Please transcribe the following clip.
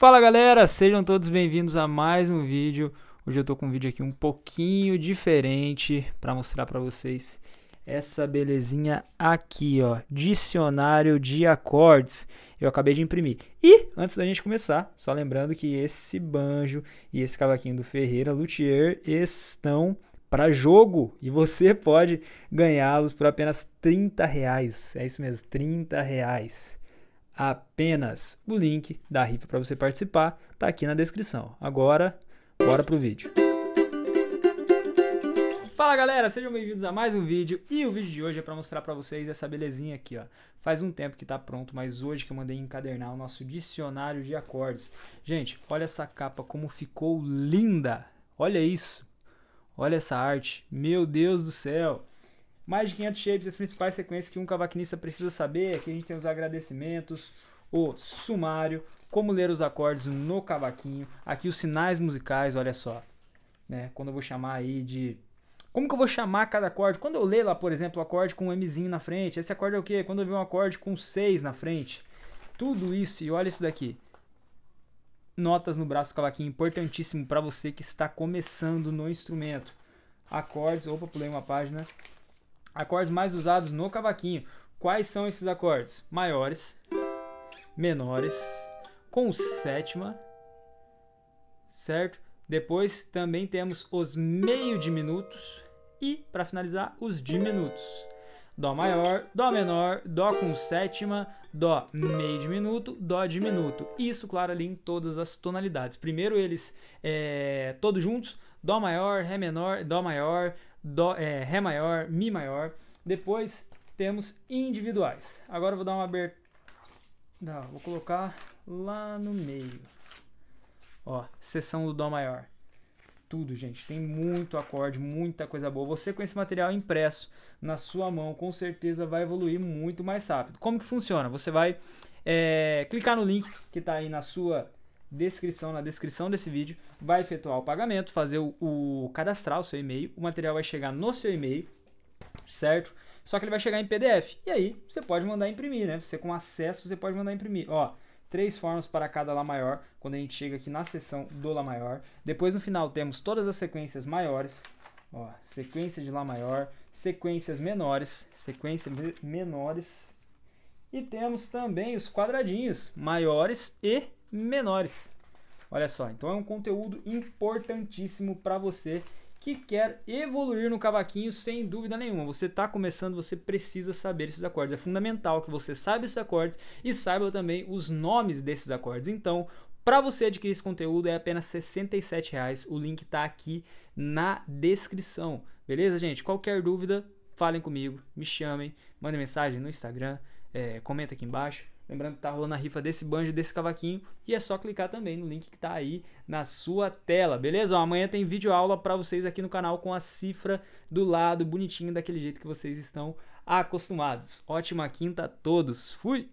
Fala galera, sejam todos bem-vindos a mais um vídeo. Hoje eu tô com um vídeo aqui um pouquinho diferente para mostrar para vocês essa belezinha aqui, ó, dicionário de acordes. Eu acabei de imprimir. E antes da gente começar, só lembrando que esse banjo e esse cavaquinho do Ferreira Luthier estão para jogo e você pode ganhá-los por apenas 30 reais. É isso mesmo, 30 reais apenas. O link da rifa para você participar está aqui na descrição. Agora, bora pro vídeo. Fala galera, sejam bem-vindos a mais um vídeo e o vídeo de hoje é para mostrar para vocês essa belezinha aqui, ó. Faz um tempo que está pronto, mas hoje que eu mandei encadernar o nosso dicionário de acordes. Gente, olha essa capa como ficou linda. Olha isso. Olha essa arte. Meu Deus do céu mais de 500 shapes, as principais sequências que um cavaquinista precisa saber. Aqui é a gente tem os agradecimentos, o sumário, como ler os acordes no cavaquinho, aqui os sinais musicais, olha só. Né? Quando eu vou chamar aí de como que eu vou chamar cada acorde? Quando eu ler lá, por exemplo, o acorde com um Mzinho na frente, esse acorde é o quê? Quando eu ver um acorde com 6 na frente. Tudo isso, e olha isso daqui. Notas no braço do cavaquinho, importantíssimo para você que está começando no instrumento. Acordes, opa, pulei uma página. Acordes mais usados no cavaquinho. Quais são esses acordes? Maiores, menores, com sétima, certo? Depois também temos os meio diminutos e, para finalizar, os diminutos. Dó maior, Dó menor, Dó com sétima, Dó meio diminuto, Dó diminuto. Isso, claro, ali em todas as tonalidades. Primeiro eles é, todos juntos, Dó maior, Ré menor, Dó maior, dó, é, Ré maior, Mi maior. Depois temos individuais. Agora eu vou dar uma abertura. Vou colocar lá no meio. Ó, sessão do Dó maior. Tudo, gente. Tem muito acorde, muita coisa boa. Você com esse material impresso na sua mão, com certeza vai evoluir muito mais rápido. Como que funciona? Você vai é, clicar no link que está aí na sua descrição, na descrição desse vídeo, vai efetuar o pagamento, fazer o, o cadastrar o seu e-mail, o material vai chegar no seu e-mail, certo? Só que ele vai chegar em PDF. E aí você pode mandar imprimir, né? Você com acesso você pode mandar imprimir. Ó, três formas para cada Lá maior, quando a gente chega aqui na seção do Lá maior. Depois no final temos todas as sequências maiores, ó, sequência de Lá maior, sequências menores, sequências menores. E temos também os quadradinhos maiores e menores. Olha só, então é um conteúdo importantíssimo para você que quer evoluir no cavaquinho sem dúvida nenhuma. Você está começando, você precisa saber esses acordes. É fundamental que você saiba esses acordes e saiba também os nomes desses acordes. Então, para você adquirir esse conteúdo é apenas R$ 67,00. O link está aqui na descrição. Beleza, gente? Qualquer dúvida, falem comigo, me chamem, mandem mensagem no Instagram, é, comenta aqui embaixo. Lembrando que tá rolando a rifa desse banjo, desse cavaquinho. E é só clicar também no link que tá aí na sua tela, beleza? Ó, amanhã tem vídeo aula para vocês aqui no canal com a cifra do lado, bonitinho, daquele jeito que vocês estão acostumados. Ótima quinta a todos. Fui!